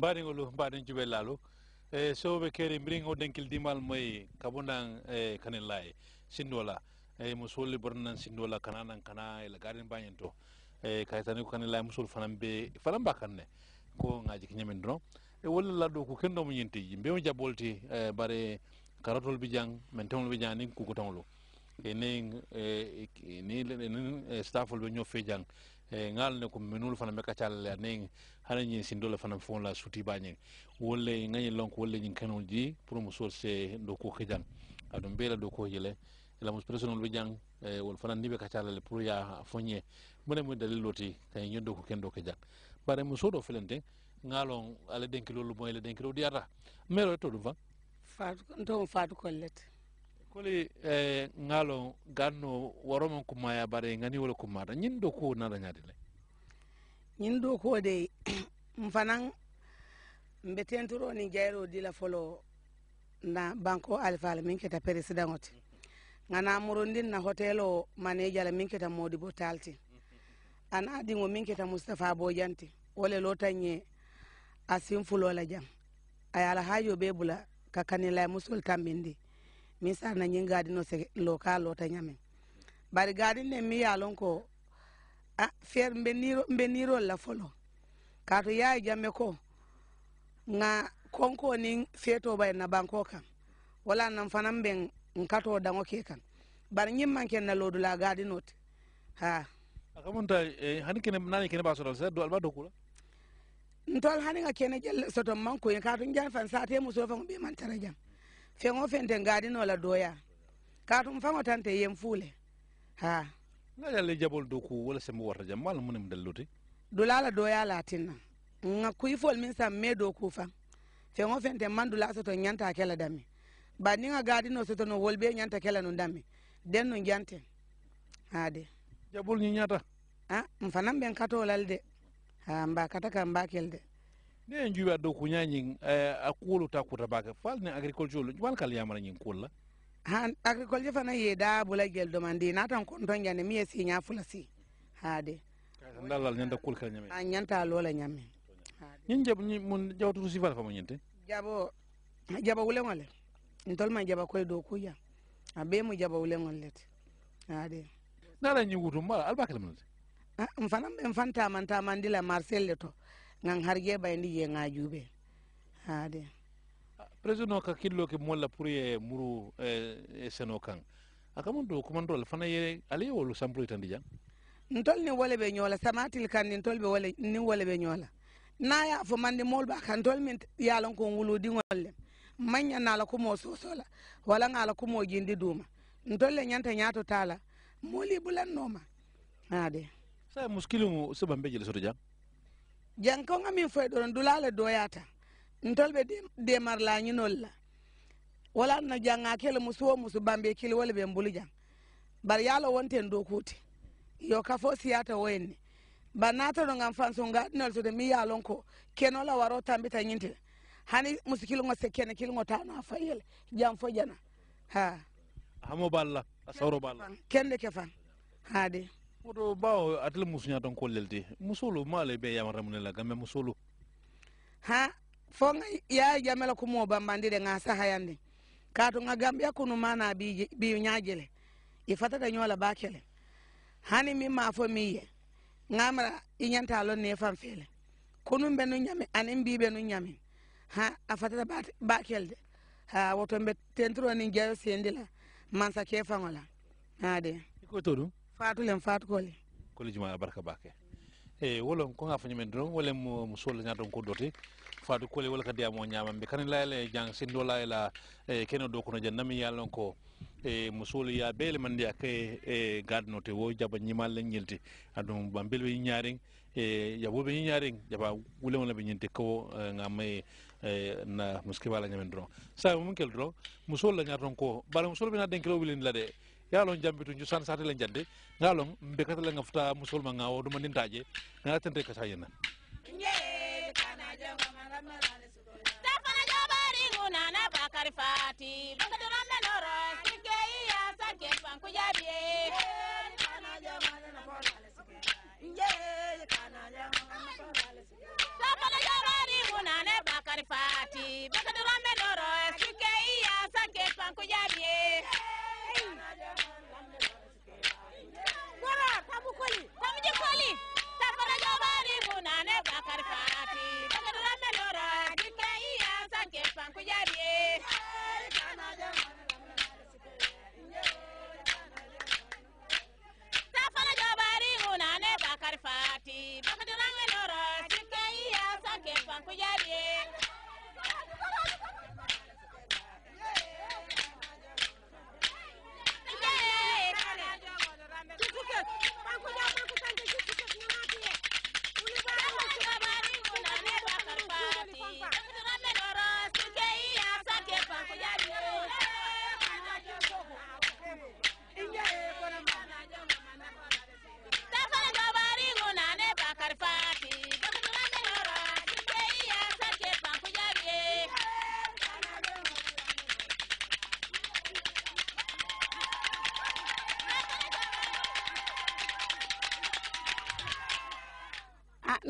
mbaɗigolu mbaɗen juɓel laalo e eh, sowɓe keeri mbirin o denkil dimal moye kabonan e eh, kanen la e sinnola eyi eh, musolli bornanan sinnola kana nan kana ela garen mbañen to eyi kaytani ko kanen la musol fanan be falan mba kanne ko ngaji ko ñamen dono e wolle laɗɗo ko kendomo ñentiji mbemo jabbolti e bare karatol bijan men tewol bijan nin kuko tewlo enen enen e, staffol ɓe ñoffe jang Eh, ngal ne ko minul fana me kacal la ne hana nyi sin dole fana fon la suti banye wolle ngani lonko wolle nyin kanol ji pour mo sol se do ko kidan adum bela do ko yele la mus personal bi jang eh, wol fana ni kacal la pour ya fonye mune mo dalil loti kay nyi do ko kendo ke jak bare mo so do felente ngalon ala denki lolu moy la denki lo diata mero to do fa fatu ndom fatu koli eh, ngalo ganno waroman kuma bare ngani wala kuma da nyin do ko nada nyadi le nyin do ko de mfanan mbeten ni jairo di la folo na banko alfa min keta president oti ngana murundin na hotelo manager la min keta modi botalti ana ngo min keta mustafa bojanti wole lotanye asin fulo la jam ayala hajo bebula kakanila musul kambindi min sa sarna ñin no sege lo ka lota ñamen bari gadin ne mi ya lon ko a fer mbe nirol la folo ka kato yayi e jamme ko nga konko ni feto bay e na banko kan wala nan fanan ben nkato dango ke kan bari ñin na lodu la lodula gadinote ha akamunta eh, hani kene nani kene ba sotol se do alba do kula ntol hani nga kene jelle soto manko en to njar fan sa te muso fa be man tara tarajam feŋo feŋ te gaadinoo la dooya kaatum faŋo tan te yem fuule ha ya le jabol do ko wala sembo warta jam mala munem dalluti dula la dooya la tinna nga fol min sam me do ku faŋ feŋo feŋ te man dula soto ñanta ke la dami bari niŋ a gaadinoo soto no wol bee ñanta ke la nu dami den nu janten ha de jabol ñiñata a n fanaŋ ben katoo lal de ha mba kata ka mba kel de Eh, ne en juuɓe addow kuñañin a kuolo ta kuta baka falne agriculture lo wal kala yamana ñin kuolla han agriculture fana yeeda bula gel domandi natan kon ton jande mi ye siña fula si haade ndallal ñanda kuol kala ñame a ah, ñanta loola ñamme ñin jab mun jawtutu sifal famo ñinte jabo jaba wuleŋole ntol jaba koye dow kuya a be mu jaba wuleŋol haade nala ñi wutum mbala albakala fana n la marcel le to ngan harje eh, eh, eh, ye nga jube ha de o ka killo ke molla pour ye muru e seno kan akamon to commandol fana ye ali wolu wolu tan dija ntol ni wole ɓe ñoola samatil kan ni ntol be wole ni wole nyola ñoola naya fo mande mol ba kan tol min yalon ko wulu wuludiŋol le manya nala kumo la wala nga ŋala kumo jindi duma ntol le nyanta nyato tala moli mooli bulannoma ade sa muskilu so bambe jele soto jang janko nga min foye ɗoron dula le doyata ntolɓe demar lañinol la wala na janga kele musu wo bambe kili wala ɓe mbulu jang bar yalo wonten do kuuti yo kafo siyata woyenne bar nata ɗo gam fan so gaɗinol sode mi yalon ko kenola waro tambita ñinte hani musu kilgo sekkene kilgo tano a fayel jam fo jana ha hamo balla a sawro balla kende ke fan haade woto bawo atele musuña ton kollel te musolu maala be yamata mu la gambe musolu ha fo nga ya jamela ko mo bambandi sa hayande sahayande kato nga gambia kunu mana bi bi nyajele ifatata nyola bakele hani mi ma fo mi ye ngamra inyanta lo ne fam fele kunu be no nyame anin bi be no nyame ha afatata bakele de ha woto be tentro ni jayo sendila mansa kefa ngola ade ko to faatu len faatu ko le ko le barka bake e wolo ko nga fanyame dron wala mo musol nya don ko doti faatu ko le wala ka diamo nyama be kan layle jang sin do layla e eh, keno do ko no jannami yallon ko e eh, musol ya bele man dia ke e gadno te wo jaba nyimal len nyilti adum bambel be nyaaring e yabo be nyaaring jaba wule wala be nyinte ko ngamay na muske nyamen dron sa mo kel dron musol la nyaton ko bala musol be na den kilo wilen la de yalon jambi tu ñu san sa te lañ jande ngalon mbekata la nga futa musulman nga wo duma nintaje nga tente ka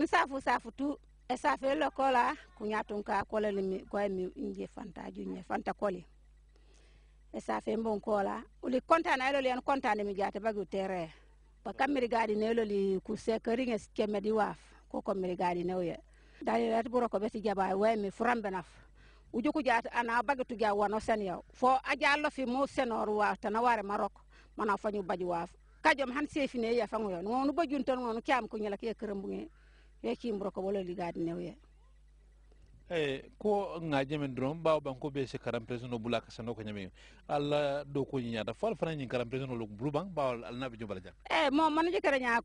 nsafu safu tu e safe lo kola kunya ka kola ni ko mi nje fanta junye fanta koli e safe mbon kola uli konta na lo lian konta ni mi jata bagu tere ba kamiri gadi ne lo li ku se keringe skeme di waf ko ko miri gadi ne ye dali rat buro ko beti jaba we mi furambe naf ujuku jata ana bagu tu ja wono sen yaw fo lo fi mo senor wa tanaware marok mana fanyu baji waf kajom han sefine ya fangu yon ngonu bajunton ngonu kiam nyala ke kerembu ngi ye kimbro ko bolo ligadi new ye eyi eh, ko ŋajemen doron ɓawa banko be si karam président o bula kasano ko ñami alla do ko ñiñata fo ala fana ñin karam président lo bulu ban ɓawa jo bala jam eyi eh, mo man je mano jikere ña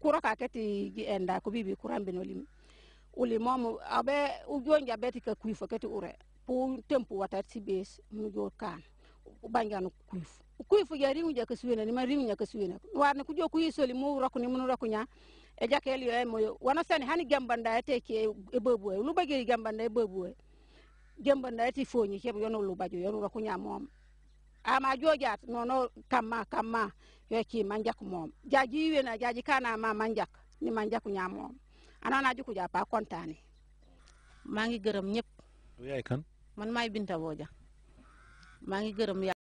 kuro ka keti enda ko bibi kuranbenolimi uli abe aɓe ujoñja beti ka kuifo keti ure pour tempu watat si ɓees mujo kan banjano kuif kuifo ja riŋuja ka suwena nima riŋuja ka suwena warne kujo kuyi soli mu raku ni munu rakuña eja ke liyo moyo wana sani hani gambanda ete ke ebebuwe luba giri gambanda ebebuwe gambanda ete fonyi ke yono luba jo yono kunya mom ama joja nono kama kama yo ki manjak mom jaji yiwe na jaji kana ma manjak ni manjak kunya mom anana ju kuja pa kontane maa ngi gërëm ñëpp yaay kan man maay Binta Booja maa ngi gërëm